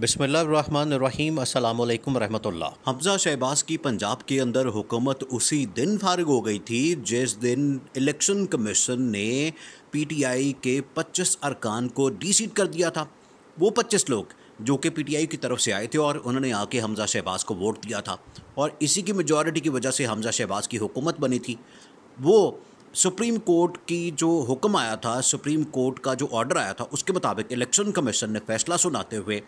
बसमीम अल्लाम हमजा शहबाज की पंजाब के अंदर हुकूमत उसी दिन फारग हो गई थी जिस दिन इलेक्शन कमीशन ने पीटीआई के 25 अरकान को सीट कर दिया था वो 25 लोग जो कि पीटीआई की तरफ से आए थे और उन्होंने आके हमजा शहबाज को वोट दिया था और इसी की मेजॉरिटी की वजह से हमजा शहबाज की हुकूमत बनी थी वो सुप्रीम कोर्ट की जो हुक्म आया था सुप्रीम कोर्ट का जो ऑर्डर आया था उसके मुताबिक इलेक्शन कमीशन ने फैसला सुनाते हुए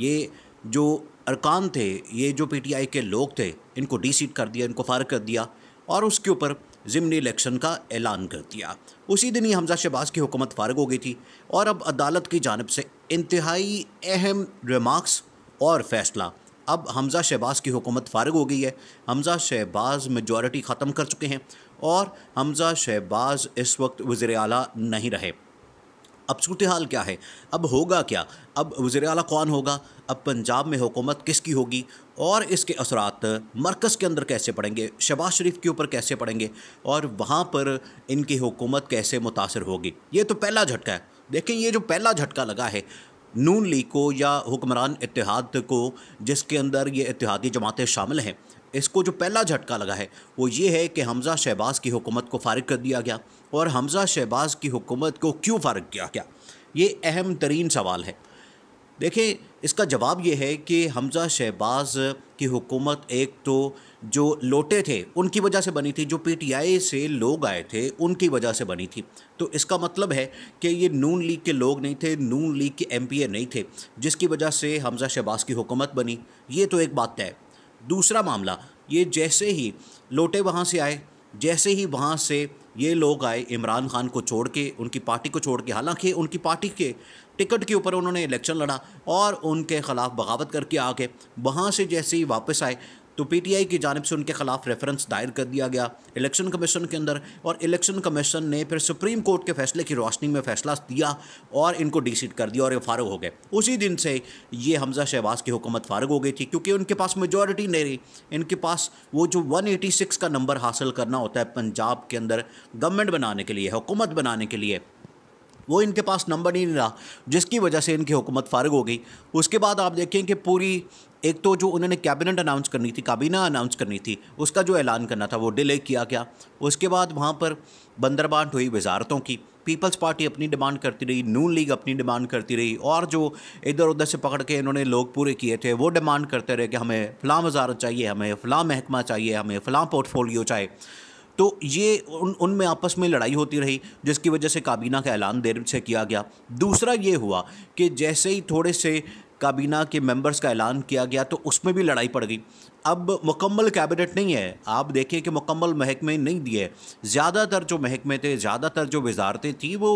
ये जो अरकान थे ये जो पीटीआई के लोग थे इनको डी सीट कर दिया इनको फारग कर दिया और उसके ऊपर ज़िमनी इलेक्शन का ऐलान कर दिया उसी दिन ही हमजा शहबाज की हुकूमत फारग हो गई थी और अब अदालत की जानब से इंतहाई अहम रिमार्क्स और फैसला अब हमजा शहबाज की हुकूमत फारग हो गई है हमजा शहबाज मेजॉरिटी ख़त्म कर चुके हैं और हमजा शहबाज इस वक्त वज़र अली नहीं रहे अब सूरत हाल क्या है अब होगा क्या अब वज़र अला कौन होगा अब पंजाब में हुकूमत किसकी होगी और इसके असरात मरकज़ के अंदर कैसे पड़ेंगे शबाज शरीफ के ऊपर कैसे पड़ेंगे और वहाँ पर इनकी हुकूमत कैसे मुतासर होगी ये तो पहला झटका है देखें ये जो पहला झटका लगा है नून लीग को या हुक्मरान इतिहाद को जिसके अंदर ये इतिहादी जमातें शामिल हैं इसको जो पहला झटका लगा है वो ये है कि हमज़ा शहबाज़ की हुकूमत को फ़ारग कर दिया गया और हमज़ा शहबाज़ की हुकूमत को क्यों फ़ारग किया गया ये अहम तरीन सवाल है देखें इसका जवाब ये है कि हमज़ा शहबाज़ की हुकूमत एक तो जो लोटे थे उनकी वजह से बनी थी जो पीटीआई से लोग आए थे उनकी वजह से बनी थी तो इसका मतलब है कि ये नून लीग के लोग नहीं थे नून लीग के एमपीए नहीं थे जिसकी वजह से हमज़ा शहबाज़ की हुकूमत बनी ये तो एक बात तय दूसरा मामला ये जैसे ही लोटे वहाँ से आए जैसे ही वहाँ से ये लोग आए इमरान खान को छोड़ के उनकी पार्टी को छोड़ के हालांकि उनकी पार्टी के टिकट के ऊपर उन्होंने इलेक्शन लड़ा और उनके ख़िलाफ़ बगावत करके आके वहाँ से जैसे ही वापस आए तो पीटीआई की जानब से उनके खिलाफ रेफरेंस दायर कर दिया गया इलेक्शन कमीशन के अंदर और इलेक्शन कमीशन ने फिर सुप्रीम कोर्ट के फैसले की रोशनी में फैसला दिया और इनको डिसीट कर दिया और ये फारग हो गए उसी दिन से ये हमजा शहबाज की हुकूमत फारग हो गई थी क्योंकि उनके पास मेजोरिटी नहीं रही इनके पास वो जो 186 का नंबर हासिल करना होता है पंजाब के अंदर गवर्नमेंट बनाने के लिए हुकूमत बनाने के लिए वो इनके पास नंबर नहीं रहा जिसकी वजह से इनकी हुकूमत फारग हो गई उसके बाद आप देखें कि पूरी एक तो जो उन्होंने कैबिनेट अनाउंस करनी थी काबीना अनाउंस करनी थी उसका जो ऐलान करना था वो डिले किया गया उसके बाद वहाँ पर बंदरबांट हुई वजारतों की पीपल्स पार्टी अपनी डिमांड करती रही नून लीग अपनी डिमांड करती रही और जो इधर उधर से पकड़ के इन्होंने लोग पूरे किए थे वो डिमांड करते रहे कि हमें फ़लाँ वजारत चाहिए हमें फ़लाँ महकमा चाहिए हमें फ़लाँ पोर्टफोलियो चाहिए तो ये उन उनमें आपस में लड़ाई होती रही जिसकी वजह से काबीना का ऐलान देर से किया गया दूसरा ये हुआ कि जैसे ही थोड़े से काबीना के मेंबर्स का ऐलान किया गया तो उसमें भी लड़ाई पड़ गई अब मुकम्मल कैबिनेट नहीं है आप देखें कि मुकम्मल महकमे नहीं दिए ज़्यादातर जो महकमे थे ज़्यादातर जो वजारतें थी वो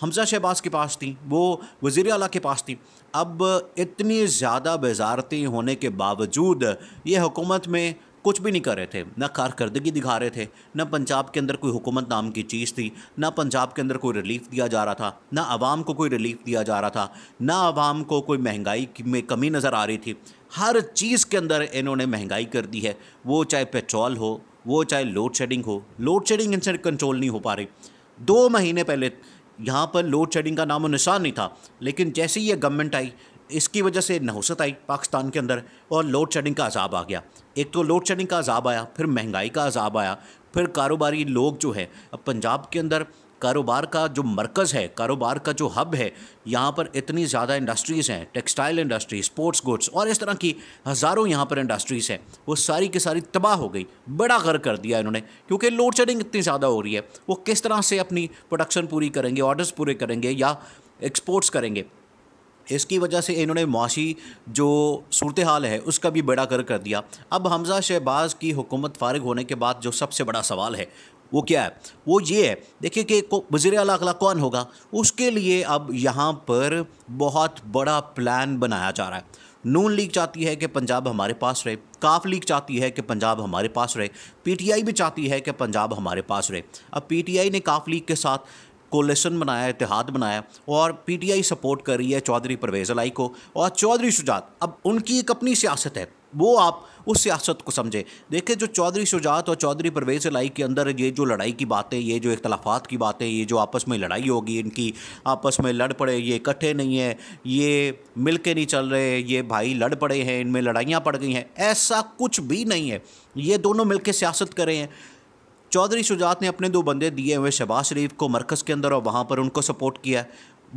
हमजा शहबाज के पास थी वो वज़ी अला के पास थी अब इतनी ज़्यादा वजारतें होने के बावजूद ये हुकूमत में कुछ भी नहीं कर रहे थे ना कारकर्दगी दिखा रहे थे ना पंजाब के अंदर कोई हुकूमत नाम की चीज़ थी ना पंजाब के अंदर कोई रिलीफ दिया जा रहा था ना आवाम को कोई रिलीफ दिया जा रहा था ना आवाम को कोई महंगाई में कमी नज़र आ रही थी हर चीज़ के अंदर इन्होंने महंगाई कर दी है वो चाहे पेट्रोल हो वो चाहे लोड शेडिंग हो लोड शेडिंग इनसे कंट्रोल नहीं हो पा रही दो महीने पहले यहाँ पर लोड शेडिंग का नाम निशान नहीं था लेकिन जैसे ही ये गवर्नमेंट आई इसकी वजह से नहुसत आई पाकिस्तान के अंदर और लोड शेडिंग का अजाब आ गया एक तो लोड शेडिंग का अजाब आया फिर महंगाई का अजाब आया फिर कारोबारी लोग जो है अब पंजाब के अंदर कारोबार का जो मरकज़ है कारोबार का जो हब है यहाँ पर इतनी ज़्यादा इंडस्ट्रीज़ हैं टेक्सटाइल इंडस्ट्री स्पोर्ट्स गुड्स और इस तरह की हज़ारों यहाँ पर इंडस्ट्रीज़ हैं वो सारी की सारी तबाह हो गई बड़ा घर कर दिया इन्होंने क्योंकि लोड शेडिंग इतनी ज़्यादा हो रही है वो किस तरह से अपनी प्रोडक्शन पूरी करेंगे ऑर्डर्स पूरे करेंगे या एक्सपोर्ट्स करेंगे इसकी वजह से इन्होंने मुआशी जो सूरत हाल है उसका भी बड़ा कर कर दिया अब हमजा शहबाज की हुकूमत फारग होने के बाद जो सबसे बड़ा सवाल है वो क्या है वो ये है देखिए कि वज़ी अला कौन होगा उसके लिए अब यहाँ पर बहुत बड़ा प्लान बनाया जा रहा है नून लीग चाहती है कि पंजाब हमारे पास रहे काफ लीग चाहती है कि पंजाब हमारे पास रहे पीटीआई भी चाहती है कि पंजाब हमारे पास रहे अब पीटीआई ने काफ लीग के साथ कोलेसन बनाया इतिहाद बनाया और पीटीआई सपोर्ट कर रही है चौधरी परवेज़ अलाई को और चौधरी शुजात अब उनकी एक अपनी सियासत है वो आप उस सियासत को समझें देखिए जो चौधरी शुजात और चौधरी परवेज़ लाई के अंदर ये जो लड़ाई की बातें ये जो इख्तलाफात की बातें ये जो आपस में लड़ाई होगी इनकी आपस में लड़ पड़े ये इकट्ठे नहीं हैं ये मिल के नहीं चल रहे ये भाई लड़ पड़े हैं इनमें लड़ाइयाँ पड़ गई हैं ऐसा कुछ भी नहीं है ये दोनों मिल के सियासत करें हैं चौधरी शुजात ने अपने दो बंदे दिए हुए शहबाज शरीफ को मरकज़ के अंदर और वहाँ पर उनको सपोर्ट किया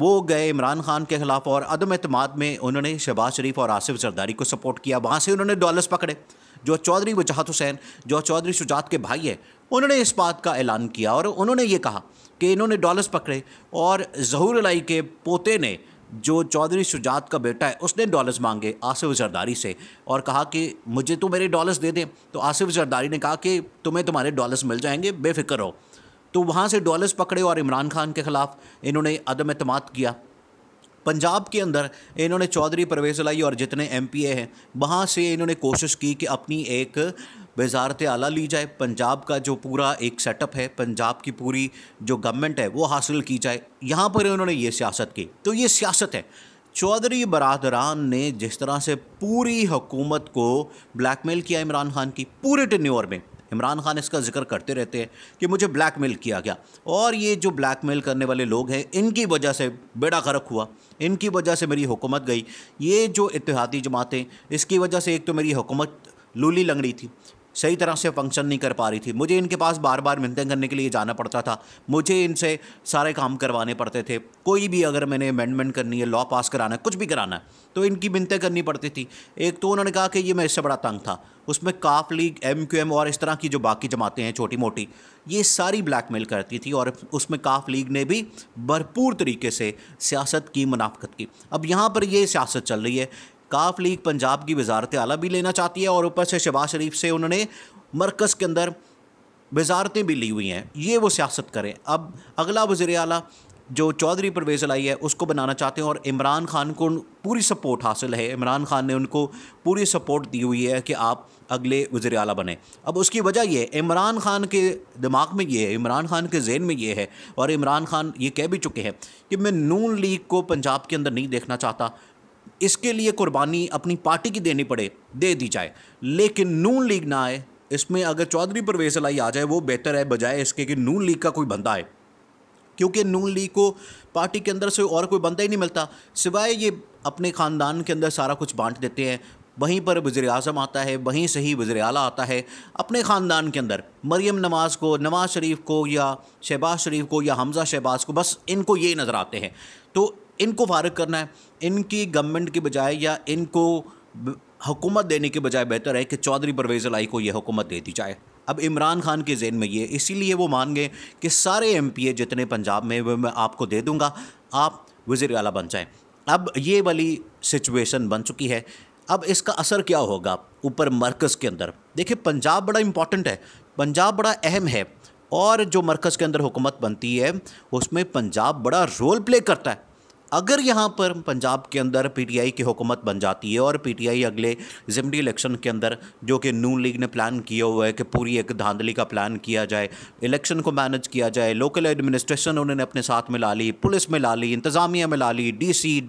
वो गए इमरान खान के खिलाफ और अदम अतमाद में उन्होंने शहबाज शरीफ और आसिफ जरदारी को सपोर्ट किया वहाँ से उन्होंने डॉलर्स पकड़े जो चौधरी वजहत हुसैन जो चौधरी शुजात के भाई हैं उन्होंने इस बात का ऐलान किया और उन्होंने ये कहा कि इन्होंने डॉलर्स पकड़े और जहूर अलाई के पोते ने जो चौधरी शुजात का बेटा है उसने डॉलर्स मांगे आसिफ जरदारी से और कहा कि मुझे तो मेरे डॉलर्स दे दें तो आसिफ जरदारी ने कहा कि तुम्हें तुम्हारे डॉलर्स मिल जाएंगे बेफिक्र हो तो वहाँ से डॉलर्स पकड़े और इमरान खान के ख़िलाफ़ इन्होंने अदम अतमाद किया पंजाब के अंदर इन्होंने चौधरी परवेज लाई और जितने एम हैं वहाँ से इन्होंने कोशिश की कि अपनी एक वजारत आला ली जाए पंजाब का जो पूरा एक सेटअप है पंजाब की पूरी जो गवर्नमेंट है वो हासिल की जाए यहाँ पर उन्होंने ये सियासत की तो ये सियासत है चौधरी बरदरान ने जिस तरह से पूरी हुकूमत को ब्लैकमेल किया इमरान खान की पूरे टन्योर में इमरान खान इसका जिक्र करते रहते हैं कि मुझे ब्लैकमेल किया गया और ये जो ब्लैकमेल करने वाले लोग हैं इनकी वजह से बेड़ा गर्क हुआ इनकी वजह से मेरी हुकूमत गई ये जो इतिहादी जमातें इसकी वजह से एक तो मेरी हुकूमत लूली लंगड़ी थी सही तरह से फंक्शन नहीं कर पा रही थी मुझे इनके पास बार बार मिनतें करने के लिए जाना पड़ता था मुझे इनसे सारे काम करवाने पड़ते थे कोई भी अगर मैंने अमेंडमेंट करनी है लॉ पास कराना कुछ भी कराना है तो इनकी मिनतें करनी पड़ती थी एक तो उन्होंने कहा कि ये मैं इससे बड़ा तंग था उसमें काफ लीग एम क्यू एम और इस तरह की जो बाकी जमातें हैं छोटी मोटी ये सारी ब्लैकमेल करती थी और उसमें काफ लीग ने भी भरपूर तरीके से सियासत की मुनाफत की अब यहाँ पर ये सियासत चल रही है काफ लीग पंजाब की वजारत आला भी लेना चाहती है और ऊपर से शहबाज शरीफ से उन्होंने मरकज़ के अंदर वजारतें भी ली हुई हैं ये वो सियासत करें अब अगला वजर अला जो चौधरी परवेज़ लाई है उसको बनाना चाहते हैं और इमरान खान को पूरी सपोर्ट हासिल है इमरान खान ने उनको पूरी सपोर्ट दी हुई है कि आप अगले वज़र अला बने अब उसकी वजह यह है इमरान खान के दिमाग में ये है इमरान खान के जहन में ये है और इमरान खान ये कह भी चुके हैं कि मैं नून लीग को पंजाब के अंदर नहीं देखना चाहता इसके लिए कुर्बानी अपनी पार्टी की देनी पड़े दे दी जाए लेकिन नून लीग ना आए इसमें अगर चौधरी परवेज लाई आ जाए वो बेहतर है बजाय इसके कि नून लीग का कोई बंदा आए क्योंकि नून लीग को पार्टी के अंदर से और कोई बंदा ही नहीं मिलता सिवाय ये अपने ख़ानदान के अंदर सारा कुछ बांट देते हैं वहीं पर वज़र अजम आता है वहीं से ही वज़र अला आता है अपने ख़ानदान के अंदर मरियम नवाज़ को नवाज़ शरीफ को या शहबाज शरीफ को या हमज़ा शहबाज को बस इनको ये नज़र आते हैं तो इनको फारग करना है इनकी गवर्नमेंट के बजाय या इनको हुकूमत देने के बजाय बेहतर है कि चौधरी परवेज़ अलाई को यह हुकूमत दे दी जाए अब इमरान खान के जेन में ये इसीलिए वो मान गए कि सारे एम जितने पंजाब में वो मैं आपको दे दूँगा आप वज़ी अला बन जाएँ अब ये वाली सिचुएशन बन चुकी है अब इसका असर क्या होगा ऊपर मरकज़ के अंदर देखिए पंजाब बड़ा इम्पॉर्टेंट है पंजाब बड़ा अहम है और जो मरकज़ के अंदर हुकूमत बनती है उसमें पंजाब बड़ा रोल प्ले करता है अगर यहाँ पर पंजाब के अंदर पीटीआई की हुकूमत बन जाती है और पीटीआई अगले ज़िमनी इलेक्शन के अंदर जो कि नून लीग ने प्लान किया हुआ है कि पूरी एक धांधली का प्लान किया जाए इलेक्शन को मैनेज किया जाए लोकल एडमिनिस्ट्रेशन उन्होंने अपने साथ में ला ली पुलिस में ला ली इंतज़ामिया में ला ली डी सी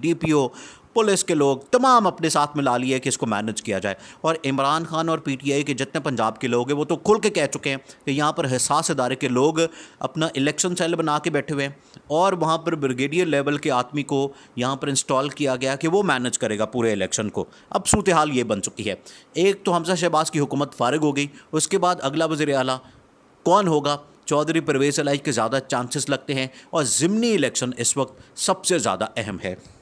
पुलिस के लोग तमाम अपने साथ मिला लिए कि इसको मैनेज किया जाए और इमरान खान और पी टी आई के जितने पंजाब के लोग हैं वो तो खुल के कह चुके हैं कि यहाँ पर हिसास इदारे के लोग अपना इलेक्शन सेल बना के बैठे हुए हैं और वहाँ पर ब्रिगेडियर लेवल के आदमी को यहाँ पर इंस्टॉल किया गया कि वो मैनेज करेगा पूरे इलेक्शन को अब सूरत हाल ये बन चुकी है एक तो हमजा शहबाज की हुकूमत फारग हो गई उसके बाद अगला वजी अला कौन होगा चौधरी परवेज अलाई के ज़्यादा चांसेस लगते हैं और ज़िमनी इलेक्शन इस वक्त सबसे ज़्यादा अहम है